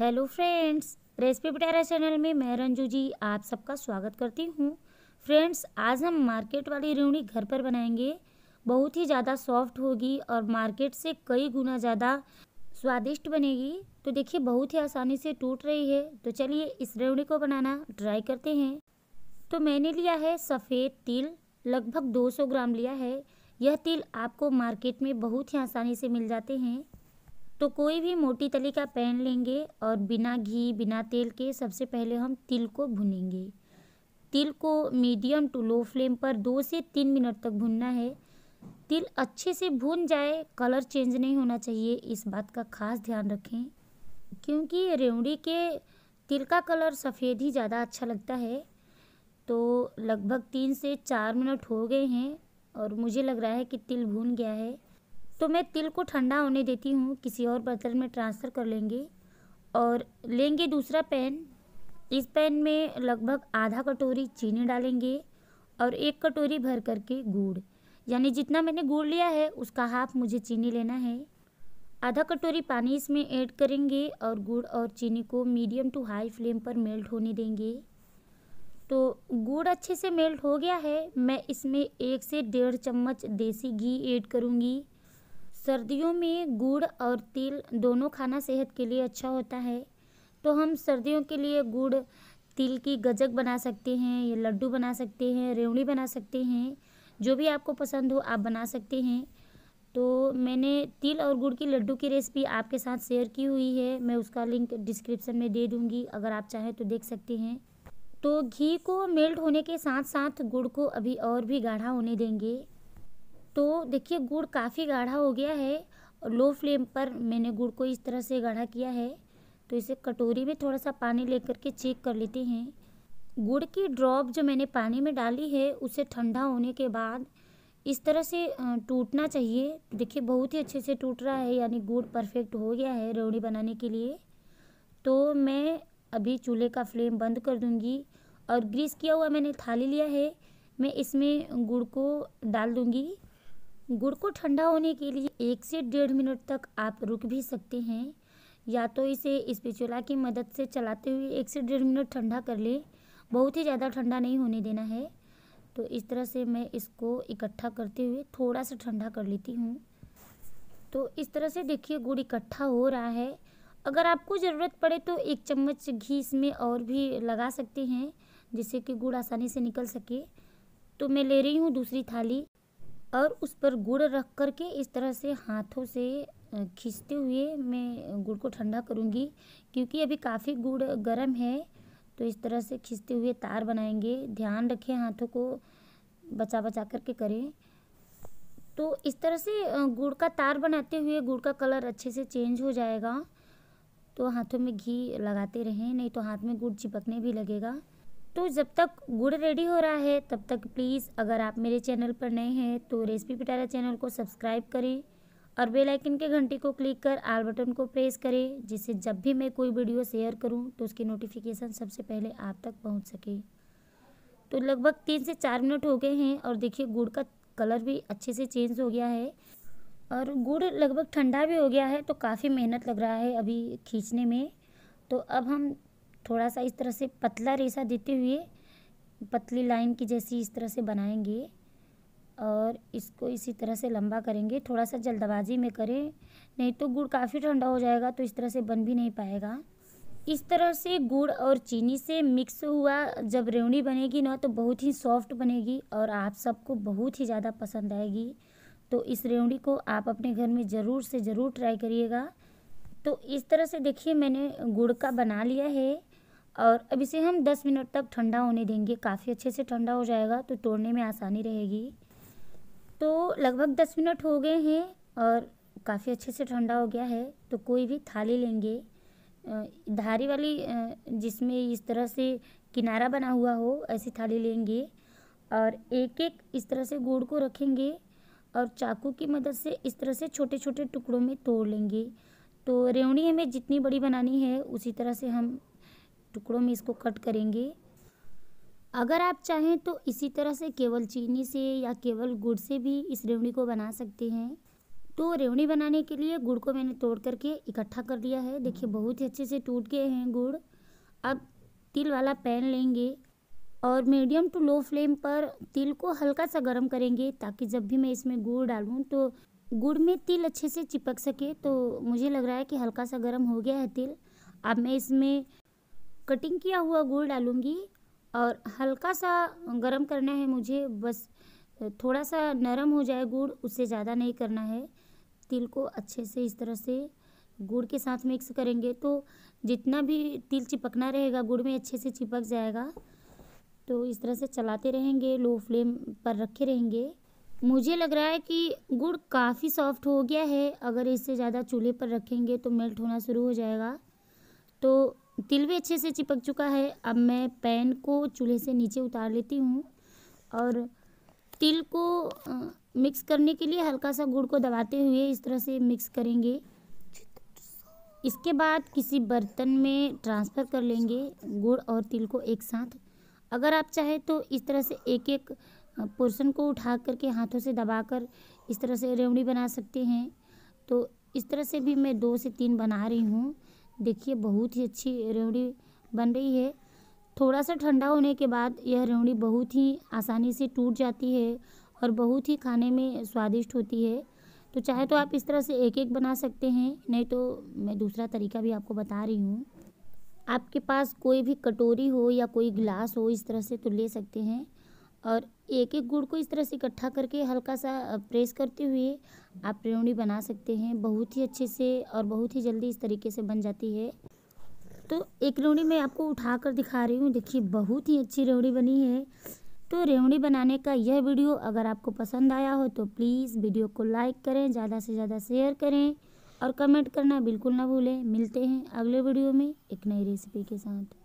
hello friends recipe Patara channel में मैं रंजू जी आप सबका स्वागत करती हूँ फ्रेंड्स आज हम मार्केट वाली रेवड़ी घर पर बनाएंगे बहुत ही ज़्यादा सॉफ्ट होगी और मार्केट से कई गुना ज़्यादा स्वादिष्ट बनेगी तो देखिए बहुत ही आसानी से टूट रही है तो चलिए इस रेवड़ी को बनाना ट्राई करते हैं तो मैंने लिया है सफ़ेद तिल लगभग दो ग्राम लिया है यह तिल आपको मार्केट में बहुत ही आसानी से मिल जाते हैं तो कोई भी मोटी तली का पैन लेंगे और बिना घी बिना तेल के सबसे पहले हम तिल को भुनेंगे तिल को मीडियम टू लो फ्लेम पर दो से तीन मिनट तक भुनना है तिल अच्छे से भून जाए कलर चेंज नहीं होना चाहिए इस बात का खास ध्यान रखें क्योंकि रेवड़ी के तिल का कलर सफ़ेद ही ज़्यादा अच्छा लगता है तो लगभग तीन से चार मिनट हो गए हैं और मुझे लग रहा है कि तिल भून गया है तो मैं तिल को ठंडा होने देती हूँ किसी और बर्तन में ट्रांसफ़र कर लेंगे और लेंगे दूसरा पैन इस पैन में लगभग आधा कटोरी चीनी डालेंगे और एक कटोरी भर करके गुड़ यानी जितना मैंने गुड़ लिया है उसका हाफ मुझे चीनी लेना है आधा कटोरी पानी इसमें ऐड करेंगे और गुड़ और चीनी को मीडियम टू हाई फ्लेम पर मेल्ट होने देंगे तो गुड़ अच्छे से मेल्ट हो गया है मैं इसमें एक से डेढ़ चम्मच देसी घी ऐड करूँगी सर्दियों में गुड़ और तिल दोनों खाना सेहत के लिए अच्छा होता है तो हम सर्दियों के लिए गुड़ तिल की गजक बना सकते हैं या लड्डू बना सकते हैं रेवड़ी बना सकते हैं जो भी आपको पसंद हो आप बना सकते हैं तो मैंने तिल और गुड़ की लड्डू की रेसिपी आपके साथ शेयर की हुई है मैं उसका लिंक डिस्क्रिप्शन में दे दूँगी अगर आप चाहें तो देख सकते हैं तो घी को मेल्ट होने के साथ साथ गुड़ को अभी और भी गाढ़ा होने देंगे तो देखिए गुड़ काफ़ी गाढ़ा हो गया है लो फ्लेम पर मैंने गुड़ को इस तरह से गाढ़ा किया है तो इसे कटोरी में थोड़ा सा पानी लेकर के चेक कर लेते हैं गुड़ की ड्रॉप जो मैंने पानी में डाली है उसे ठंडा होने के बाद इस तरह से टूटना चाहिए देखिए बहुत ही अच्छे से टूट रहा है यानी गुड़ परफेक्ट हो गया है रेवड़ी बनाने के लिए तो मैं अभी चूल्हे का फ्लेम बंद कर दूँगी और ग्रीस किया हुआ मैंने थाली लिया है मैं इसमें गुड़ को डाल दूँगी गुड़ को ठंडा होने के लिए एक से डेढ़ मिनट तक आप रुक भी सकते हैं या तो इसे स्पिचुला की मदद से चलाते हुए एक से डेढ़ मिनट ठंडा कर लें बहुत ही ज़्यादा ठंडा नहीं होने देना है तो इस तरह से मैं इसको इकट्ठा करते हुए थोड़ा सा ठंडा कर लेती हूँ तो इस तरह से देखिए गुड़ इकट्ठा हो रहा है अगर आपको ज़रूरत पड़े तो एक चम्मच घी इसमें और भी लगा सकते हैं जिससे कि गुड़ आसानी से निकल सके तो मैं ले रही हूँ दूसरी थाली और उस पर गुड़ रख कर के इस तरह से हाथों से खींचते हुए मैं गुड़ को ठंडा करूँगी क्योंकि अभी काफ़ी गुड़ गर्म है तो इस तरह से खींचते हुए तार बनाएंगे ध्यान रखें हाथों को बचा बचा करके करें तो इस तरह से गुड़ का तार बनाते हुए गुड़ का कलर अच्छे से चेंज हो जाएगा तो हाथों में घी लगाते रहें नहीं तो हाथ में गुड़ चिपकने भी लगेगा तो जब तक गुड़ रेडी हो रहा है तब तक प्लीज़ अगर आप मेरे चैनल पर नए हैं तो रेसिपी पिटारा चैनल को सब्सक्राइब करें और बेल आइकन के घंटी को क्लिक कर आल बटन को प्रेस करें जिससे जब भी मैं कोई वीडियो शेयर करूं तो उसकी नोटिफिकेशन सबसे पहले आप तक पहुंच सके तो लगभग तीन से चार मिनट हो गए हैं और देखिए गुड़ का कलर भी अच्छे से चेंज हो गया है और गुड़ लगभग ठंडा भी हो गया है तो काफ़ी मेहनत लग रहा है अभी खींचने में तो अब हम थोड़ा सा इस तरह से पतला रेशा देते हुए पतली लाइन की जैसी इस तरह से बनाएंगे और इसको इसी तरह से लंबा करेंगे थोड़ा सा जल्दबाजी में करें नहीं तो गुड़ काफ़ी ठंडा हो जाएगा तो इस तरह से बन भी नहीं पाएगा इस तरह से गुड़ और चीनी से मिक्स हुआ जब रेवड़ी बनेगी ना तो बहुत ही सॉफ्ट बनेगी और आप सबको बहुत ही ज़्यादा पसंद आएगी तो इस रेवड़ी को आप अपने घर में ज़रूर से ज़रूर ट्राई करिएगा तो इस तरह से देखिए मैंने गुड़ का बना लिया है और अब इसे हम 10 मिनट तक ठंडा होने देंगे काफ़ी अच्छे से ठंडा हो जाएगा तो तोड़ने में आसानी रहेगी तो लगभग 10 मिनट हो गए हैं और काफ़ी अच्छे से ठंडा हो गया है तो कोई भी थाली लेंगे धारी वाली जिसमें इस तरह से किनारा बना हुआ हो ऐसी थाली लेंगे और एक एक इस तरह से गुड़ को रखेंगे और चाकू की मदद से इस तरह से छोटे छोटे टुकड़ों में तोड़ लेंगे तो रेवड़ी हमें जितनी बड़ी बनानी है उसी तरह से हम टुकड़ों में इसको कट करेंगे अगर आप चाहें तो इसी तरह से केवल चीनी से या केवल गुड़ से भी इस रेवड़ी को बना सकते हैं तो रेवड़ी बनाने के लिए गुड़ को मैंने तोड़ करके इकट्ठा कर लिया है देखिए बहुत ही अच्छे से टूट गए हैं गुड़ अब तिल वाला पैन लेंगे और मीडियम टू लो फ्लेम पर तिल को हल्का सा गर्म करेंगे ताकि जब भी मैं इसमें गुड़ डालूँ तो गुड़ में तिल अच्छे से चिपक सके तो मुझे लग रहा है कि हल्का सा गर्म हो गया है तिल अब मैं इसमें कटिंग किया हुआ गुड़ डालूँगी और हल्का सा गरम करना है मुझे बस थोड़ा सा नरम हो जाए गुड़ उससे ज़्यादा नहीं करना है तिल को अच्छे से इस तरह से गुड़ के साथ मिक्स करेंगे तो जितना भी तिल चिपकना रहेगा गुड़ में अच्छे से चिपक जाएगा तो इस तरह से चलाते रहेंगे लो फ्लेम पर रखे रहेंगे मुझे लग रहा है कि गुड़ काफ़ी सॉफ्ट हो गया है अगर इससे ज़्यादा चूल्हे पर रखेंगे तो मेल्ट होना शुरू हो जाएगा तो तिल भी अच्छे से चिपक चुका है अब मैं पैन को चूल्हे से नीचे उतार लेती हूँ और तिल को मिक्स करने के लिए हल्का सा गुड़ को दबाते हुए इस तरह से मिक्स करेंगे इसके बाद किसी बर्तन में ट्रांसफ़र कर लेंगे गुड़ और तिल को एक साथ अगर आप चाहें तो इस तरह से एक एक पोर्शन को उठा करके हाथों से दबाकर इस तरह से रेवड़ी बना सकते हैं तो इस तरह से भी मैं दो से तीन बना रही हूँ देखिए बहुत ही अच्छी रेवड़ी बन रही है थोड़ा सा ठंडा होने के बाद यह रेवड़ी बहुत ही आसानी से टूट जाती है और बहुत ही खाने में स्वादिष्ट होती है तो चाहे तो आप इस तरह से एक एक बना सकते हैं नहीं तो मैं दूसरा तरीका भी आपको बता रही हूँ आपके पास कोई भी कटोरी हो या कोई गिलास हो इस तरह से तो ले सकते हैं और एक एक गुड़ को इस तरह से इकट्ठा करके हल्का सा प्रेस करते हुए आप रेवड़ी बना सकते हैं बहुत ही अच्छे से और बहुत ही जल्दी इस तरीके से बन जाती है तो एक रेवड़ी मैं आपको उठा कर दिखा रही हूँ देखिए बहुत ही अच्छी रेवड़ी बनी है तो रेवड़ी बनाने का यह वीडियो अगर आपको पसंद आया हो तो प्लीज़ वीडियो को लाइक करें ज़्यादा से ज़्यादा शेयर करें और कमेंट करना बिल्कुल ना भूलें मिलते हैं अगले वीडियो में एक नई रेसिपी के साथ